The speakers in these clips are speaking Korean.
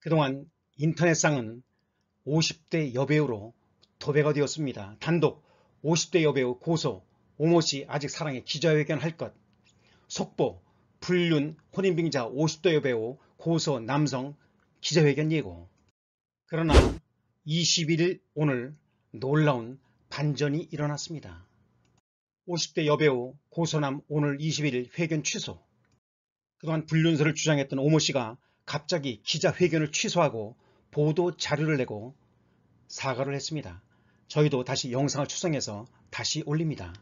그동안 인터넷상은 50대 여배우로 도배가 되었습니다. 단독 50대 여배우 고소 오모씨 아직 사랑해 기자회견 할 것 속보 불륜 혼인빙자 50대 여배우 고소 남성 기자회견 예고 그러나 21일 오늘 놀라운 반전이 일어났습니다. 50대 여배우 고소남 오늘 21일 회견 취소 그동안 불륜설을 주장했던 오모씨가 갑자기 기자회견을 취소하고 보도 자료를 내고 사과를 했습니다. 저희도 다시 영상을 추성해서 다시 올립니다.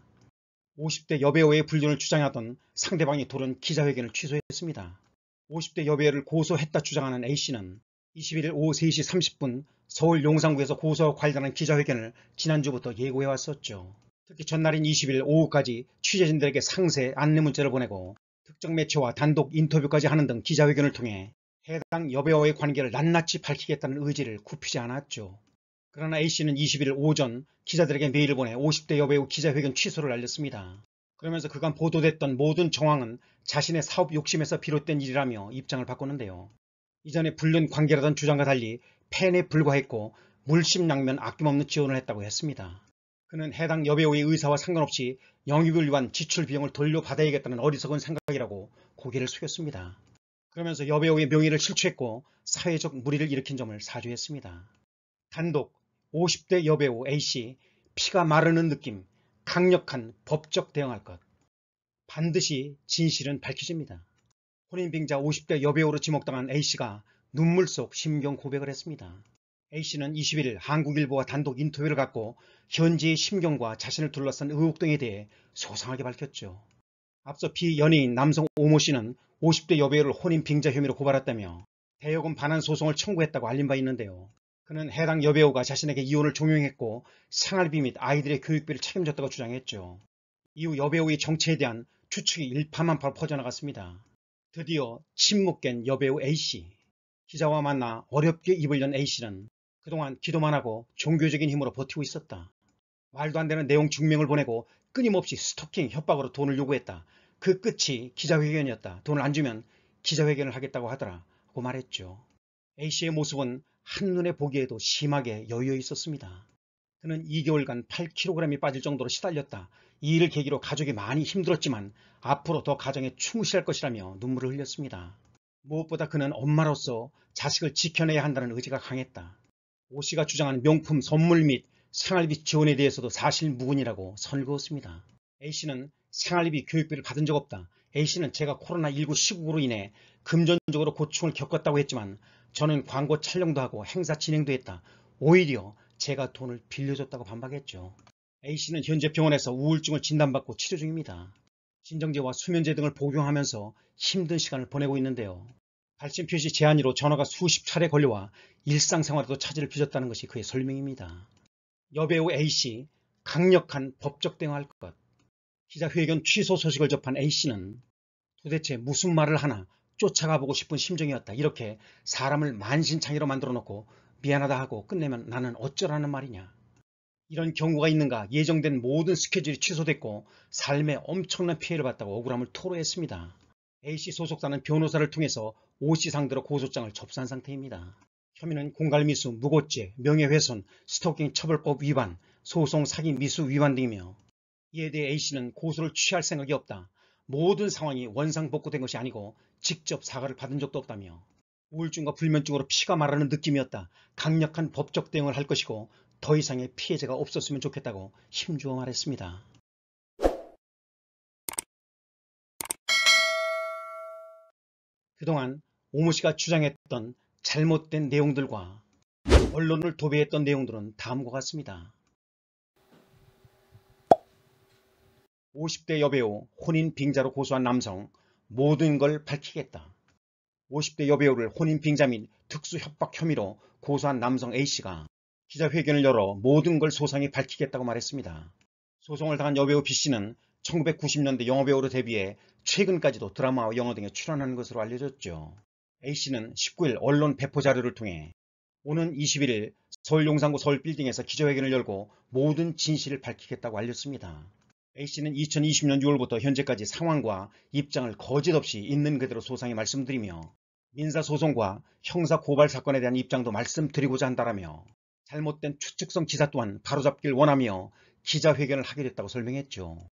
50대 여배우의 불륜을 주장하던 상대방이 돌은 기자회견을 취소했습니다. 50대 여배우를 고소했다 주장하는 A씨는 21일 오후 3시 30분 서울 용산구에서 고소와 관련한 기자회견을 지난주부터 예고해왔었죠. 특히 전날인 20일 오후까지 취재진들에게 상세 안내 문자를 보내고 특정 매체와 단독 인터뷰까지 하는 등 기자회견을 통해 해당 여배우의 관계를 낱낱이 밝히겠다는 의지를 굽히지 않았죠. 그러나 A씨는 20일 오전 기자들에게 메일을 보내 50대 여배우 기자회견 취소를 알렸습니다. 그러면서 그간 보도됐던 모든 정황은 자신의 사업 욕심에서 비롯된 일이라며 입장을 바꾸는데요. 이전에 불륜 관계라던 주장과 달리 팬에 불과했고 물심양면 아낌없는 지원을 했다고 했습니다. 그는 해당 여배우의 의사와 상관없이 영입을 위한 지출 비용을 돌려받아야겠다는 어리석은 생각이라고 고개를 숙였습니다. 그러면서 여배우의 명예를 실추했고 사회적 무리를 일으킨 점을 사죄했습니다. 단독 50대 여배우 A씨 피가 마르는 느낌 강력한 법적 대응할 것 반드시 진실은 밝혀집니다. 혼인빙자 50대 여배우로 지목당한 A씨가 눈물 속 심경 고백을 했습니다. A씨는 21일 한국일보와 단독 인터뷰를 갖고 현지의 심경과 자신을 둘러싼 의혹 등에 대해 소상하게 밝혔죠. 앞서 비연예인 남성 오모씨는 50대 여배우를 혼인 빙자 혐의로 고발했다며 대여금 반환 소송을 청구했다고 알린 바 있는데요. 그는 해당 여배우가 자신에게 이혼을 종용했고 생활비 및 아이들의 교육비를 책임졌다고 주장했죠. 이후 여배우의 정체에 대한 추측이 일파만파로 퍼져나갔습니다. 드디어 침묵 깬 여배우 A씨. 기자와 만나 어렵게 입을 연 A씨는 그동안 기도만 하고 종교적인 힘으로 버티고 있었다. 말도 안 되는 내용 증명을 보내고 끊임없이 스토킹 협박으로 돈을 요구했다. 그 끝이 기자회견이었다. 돈을 안 주면 기자회견을 하겠다고 하더라. 고 말했죠. A씨의 모습은 한눈에 보기에도 심하게 여유 있었습니다. 그는 2개월간 8kg이 빠질 정도로 시달렸다. 이 일을 계기로 가족이 많이 힘들었지만 앞으로 더 가정에 충실할 것이라며 눈물을 흘렸습니다. 무엇보다 그는 엄마로서 자식을 지켜내야 한다는 의지가 강했다. 오씨가 주장한 명품 선물 및 생활비 지원에 대해서도 사실 무근이라고 선을 그었습니다. A씨는 생활비 교육비를 받은 적 없다. A씨는 제가 코로나19 시국으로 인해 금전적으로 고충을 겪었다고 했지만 저는 광고 촬영도 하고 행사 진행도 했다. 오히려 제가 돈을 빌려줬다고 반박했죠. A씨는 현재 병원에서 우울증을 진단받고 치료 중입니다. 진정제와 수면제 등을 복용하면서 힘든 시간을 보내고 있는데요. 발신 표시 제한으로 전화가 수십 차례 걸려와 일상생활에도 차질을 빚었다는 것이 그의 설명입니다. 여배우 A씨, 강력한 법적 대응할 것. 기자회견 취소 소식을 접한 A씨는 도대체 무슨 말을 하나 쫓아가 보고 싶은 심정이었다. 이렇게 사람을 만신창이로 만들어 놓고 미안하다 하고 끝내면 나는 어쩌라는 말이냐. 이런 경우가 있는가 예정된 모든 스케줄이 취소됐고 삶에 엄청난 피해를 봤다고 억울함을 토로했습니다. A씨 소속사는 변호사를 통해서 O씨 상대로 고소장을 접수한 상태입니다. 혐의는 공갈미수, 무고죄, 명예훼손, 스토킹 처벌법 위반, 소송 사기 미수 위반 등이며 이에 대해 A씨는 고소를 취할 생각이 없다. 모든 상황이 원상복구된 것이 아니고 직접 사과를 받은 적도 없다며 우울증과 불면증으로 피가 마르는 느낌이었다. 강력한 법적 대응을 할 것이고 더 이상의 피해자가 없었으면 좋겠다고 힘주어 말했습니다. 그동안 오모 씨가 주장했던 잘못된 내용들과 언론을 도배했던 내용들은 다음과 같습니다. 50대 여배우 혼인 빙자로 고소한 남성 모든 걸 밝히겠다. 50대 여배우를 혼인 빙자 및 특수 협박 혐의로 고소한 남성 A씨가 기자회견을 열어 모든 걸 소상히 밝히겠다고 말했습니다. 소송을 당한 여배우 B씨는 1990년대 영어배우로 데뷔해 최근까지도 드라마와 영어 등에 출연한 것으로 알려졌죠. A씨는 19일 언론 배포 자료를 통해 오는 21일 서울 용산구 서울빌딩에서 기자회견을 열고 모든 진실을 밝히겠다고 알렸습니다. A씨는 2020년 6월부터 현재까지 상황과 입장을 거짓 없이 있는 그대로 소상히 말씀드리며 민사소송과 형사고발 사건에 대한 입장도 말씀드리고자 한다라며 잘못된 추측성 기사 또한 바로잡길 원하며 기자회견을 하게 됐다고 설명했죠.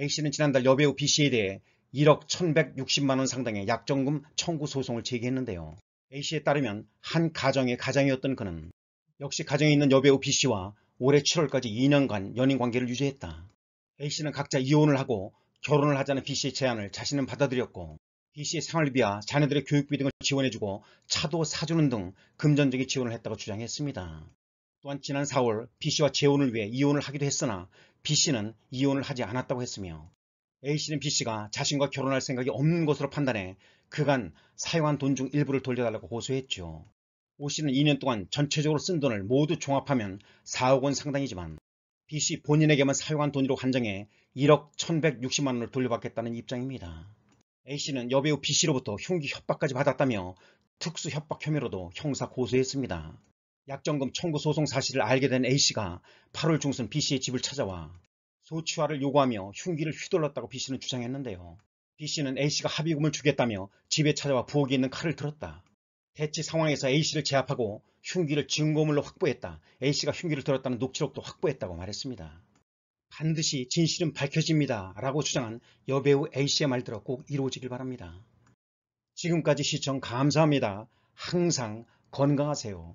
A씨는 지난달 여배우 B씨에 대해 1억 1160만원 상당의 약정금 청구 소송을 제기했는데요. A씨에 따르면 한 가정의 가장이었던 그는 역시 가정에 있는 여배우 B씨와 올해 7월까지 2년간 연인관계를 유지했다. A씨는 각자 이혼을 하고 결혼을 하자는 B씨의 제안을 자신은 받아들였고 B씨의 생활비와 자녀들의 교육비 등을 지원해주고 차도 사주는 등 금전적인 지원을 했다고 주장했습니다. 또한 지난 4월 B씨와 재혼을 위해 이혼을 하기도 했으나 B씨는 이혼을 하지 않았다고 했으며 A씨는 B씨가 자신과 결혼할 생각이 없는 것으로 판단해 그간 사용한 돈 중 일부를 돌려달라고 고소했죠. O씨는 2년 동안 전체적으로 쓴 돈을 모두 종합하면 4억 원 상당이지만 B씨 본인에게만 사용한 돈으로 한정해 1억 1160만 원을 돌려받겠다는 입장입니다. A씨는 여배우 B씨로부터 흉기 협박까지 받았다며 특수 협박 혐의로도 형사 고소했습니다. 약정금 청구 소송 사실을 알게 된 A씨가 8월 중순 B씨의 집을 찾아와 소취화를 요구하며 흉기를 휘둘렀다고 B씨는 주장했는데요. B씨는 A씨가 합의금을 주겠다며 집에 찾아와 부엌에 있는 칼을 들었다. 대치 상황에서 A씨를 제압하고 흉기를 증거물로 확보했다. A씨가 흉기를 들었다는 녹취록도 확보했다고 말했습니다. 반드시 진실은 밝혀집니다. 라고 주장한 여배우 A씨의 말들어 꼭 이루어지길 바랍니다. 지금까지 시청 감사합니다. 항상 건강하세요.